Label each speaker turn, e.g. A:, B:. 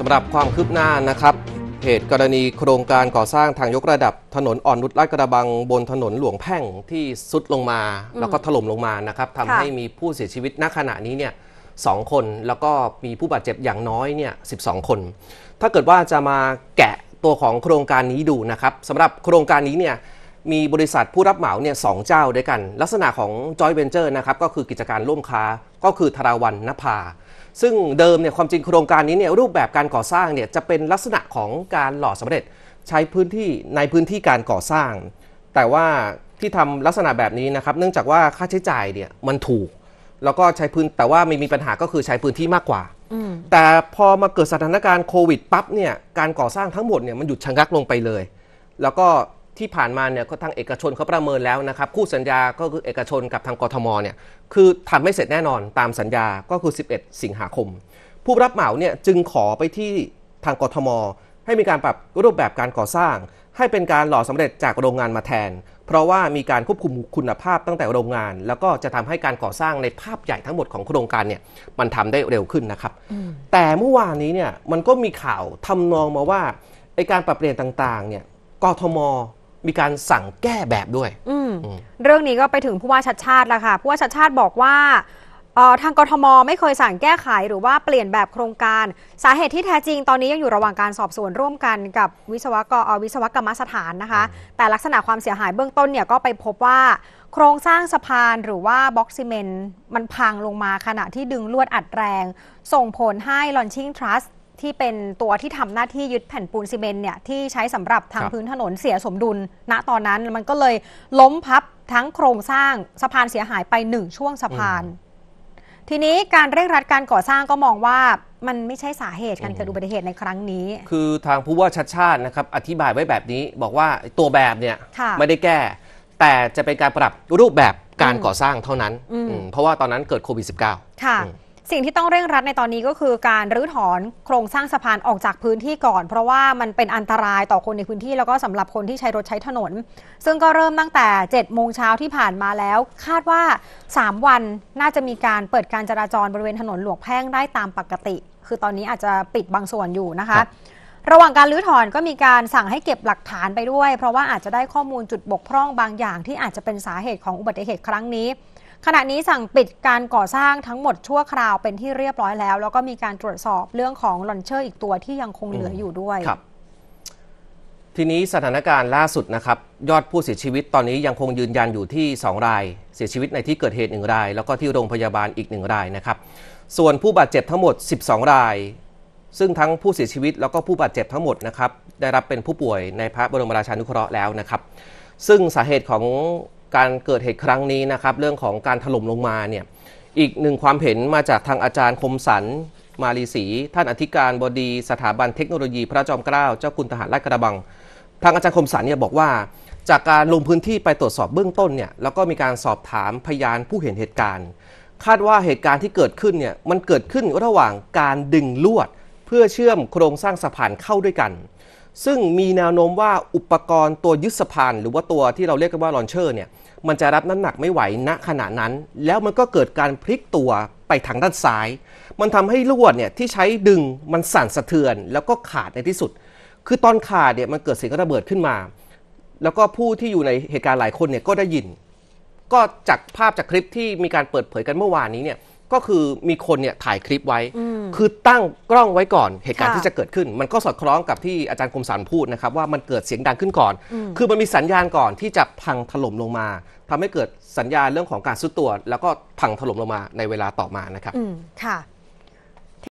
A: สำหรับความคืบหน้านะครับ เหตุกรณีโครงการก่อสร้างทางยกระดับถนนอ่อนนุชลาดกระบังบนถนนหลวงแพ่งที่สุดลงมา แล้วก็ถล่มลงมานะครับทำให้มีผู้เสียชีวิตณขณะนี้เนี่ยสองคนแล้วก็มีผู้บาดเจ็บอย่างน้อยเนี่ยสิคน ถ้าเกิดว่าจะมาแกะตัวของโครงการนี้ดูนะครับสำหรับโครงการนี้เนี่ยมีบริษัทผู้รับเหมาเนี่ยสองเจ้าด้วยกัน ลักษณะของจอยเวนเจอร์นะครับก็คือกิจการร่วมค้าก็คือธราวันนภาซึ่งเดิมเนี่ยความจริงโครงการนี้เนี่ย รูปแบบการก่อสร้างเนี่ยจะเป็นลักษณะของการหล่อสำเร็จใช้พื้นที่ในพื้นที่การก่อสร้าง แต่ว่าที่ทำลักษณะแบบนี้นะครับ เนื่องจากว่าค่าใช้จ่ายเนี่ยมันถูกแล้วก็ใช้พื้นแต่ว่าไม่มีปัญหาก็คือใช้พื้นที่มากกว่าแต่พอมาเกิดสถานการณ์โควิดปั๊บเนี่ยการก่อสร้างทั้งหมดเนี่ยมันหยุดชะงักลงไปเลย แล้วก็ที่ผ่านมาเนี่ยทางเอกชนเขาประเมินแล้วนะครับคู่สัญญาก็คือเอกชนกับทางกทมเนี่ยคือทำไม่เสร็จแน่นอนตามสัญญาก็คือ 11 สิงหาคม ผู้รับเหมาเนี่ยจึงขอไปที่ทางกทม ให้มีการปรับรูปแบบการก่อสร้าง ให้เป็นการหล่อสำเร็จจากโรงงานมาแทน เพราะว่ามีการควบคุมคุณภาพตั้งแต่โรงงาน แล้วก็จะทำให้การก่อสร้างในภาพใหญ่ทั้งหมดของโครงการเนี่ยมันทำได้เร็วขึ้นนะครับ แต่เมื่อวานนี้เนี่ยมันก็มีข่าวทำนองมาว่าไอการปรับเปลี่ยนต่างๆเนี่ยกทมมีการสั่งแก้แบบด้วย
B: อืเรื่องนี้ก็ไปถึงผู้ว่าชัดชาติแล้วค่ะ ผู้ว่าชัดชาติบอกว่าทางกทมไม่เคยสั่งแก้ไขหรือว่าเปลี่ยนแบบโครงการ สาเหตุที่แท้จริงตอนนี้ยังอยู่ระหว่างการสอบสวนร่วมกันกับวิศวกรวิศวกรรมสถานนะคะแต่ลักษณะความเสียหายเบื้องต้นเนี่ยก็ไปพบว่าโครงสร้างสะพานหรือว่าบล็อกซีเมนต์มันพังลงมาขณะที่ดึงลวดอัดแรงส่งผลให้ลอนชิ่งทรัสที่เป็นตัวที่ทำหน้าที่ยึดแผ่นปูนซีเมนต์เนี่ยที่ใช้สำหรับทางพื้นถนนเสียสมดุล ณตอนนั้นมันก็เลยล้มพับทั้งโครงสร้างสะพานเสียหายไปหนึ่งช่วงสะพาน ทีนี้การเร่งรัดการก่อสร้างก็มองว่ามันไม่ใช่สาเหตุการเกิดอุบัติเหตุในครั้งนี้
A: คือทางผู้ว่าชัดชาตินะครับอธิบายไว้แบบนี้บอกว่าตัวแบบเนี่ยไม่ได้แก้แต่จะเป็นการปรับรูปแบบการก่อสร้างเท่านั้นเพราะว่าตอนนั้นเกิดโควิด -19 ค่ะ
B: สิ่งที่ต้องเร่งรัดในตอนนี้ก็คือการรื้อถอนโครงสร้างสะพาน ออกจากพื้นที่ก่อน เพราะว่ามันเป็นอันตรายต่อคนในพื้นที่แล้วก็สำหรับคนที่ใช้รถใช้ถนน ซึ่งก็เริ่มตั้งแต่7จ็ดโมงเช้าที่ผ่านมาแล้ว คาดว่า 3 วันน่าจะมีการเปิดการจราจรบริเวณถนนหลวงแพ่งได้ตามปกติ คือตอนนี้อาจจะปิดบางส่วนอยู่นะคะระหว่างการรื้อถอนก็มีการสั่งให้เก็บหลักฐานไปด้วย เพราะว่าอาจจะได้ข้อมูลจุดบกพร่องบางอย่าง ที่อาจจะเป็นสาเหตุของอุบัติเหตุครั้งนี้ขณะนี้สั่งปิดการก่อสร้างทั้งหมดชั่วคราว เป็นที่เรียบร้อยแล้ว แล้วก็มีการตรวจสอบเรื่องของลอนเชอร์อีกตัวที่ยังคงเหลืออยู่ด้วย ครั
A: บ ทีนี้สถานการณ์ล่าสุดนะครับยอดผู้เสียชีวิตตอนนี้ยังคงยืนยันอยู่ที่2รายเสียชีวิตในที่เกิดเหตุ1ราย แล้วก็ที่โรงพยาบาลอีก1รายนะครับส่วนผู้บาดเจ็บทั้งหมด 12 ราย ซึ่งทั้งผู้เสียชีวิต แล้วก็ผู้บาดเจ็บทั้งหมดนะครับได้รับเป็นผู้ป่วยในพระบรมราชานุเคราะห์แล้วนะครับซึ่งสาเหตุของการเกิดเหตุครั้งนี้นะครับเรื่องของการถล่มลงมาเนี่ยอีกหนึ่งความเห็นมาจากทางอาจารย์คมสันมาลีศรีท่านอธิการบดีสถาบันเทคโนโลยี พระจอมเกล้าเจ้าคุณทหารราชกระบัง ทางอาจารย์คมสันเนี่ยบอกว่าจากการลงพื้นที่ไปตรวจสอบเบื้องต้นเนี่ยแล้วก็มีการสอบถามพยานผู้เห็นเหตุการณ์ คาดว่าเหตุการณ์ที่เกิดขึ้นเนี่ยมันเกิดขึ้นระหว่างการดึงลวด เพื่อเชื่อมโครงสร้างสะพานเข้าด้วยกันซึ่งมีแนวโน้มว่าอุปกรณ์ตัวยึดสะพานหรือว่าตัวที่เราเรียกกันว่าลอนเชอร์เนี่ยมันจะรับน้ำหนักไม่ไหวณขณะนั้น แล้วมันก็เกิดการพลิกตัวไปทางด้านซ้าย มันทำให้ลวดเนี่ยที่ใช้ดึงมันสั่นสะเทือน แล้วก็ขาดในที่สุด คือตอนขาดเนี่ยมันเกิดเสียงระเบิดขึ้นมา แล้วก็ผู้ที่อยู่ในเหตุการณ์หลายคนเนี่ยก็ได้ยิน ก็จากภาพจากคลิปที่มีการเปิดเผยกันเมื่อวานนี้เนี่ยก็คือมีคนเนี่ยถ่ายคลิปไว้คือตั้งกล้องไว้ก่อนเหตุการณ์ที่จะเกิดขึ้น มันก็สอดคล้องกับที่อาจารย์คมสารพูดนะครับ ว่ามันเกิดเสียงดังขึ้นก่อน คือมันมีสัญญาณก่อนที่จะพังถล่มลงมา ทำให้เกิดสัญญาณเรื่องของการซุดตัวแล้วก็พังถล่มลงมาในเวลาต่อมานะครับ
B: ค่ะ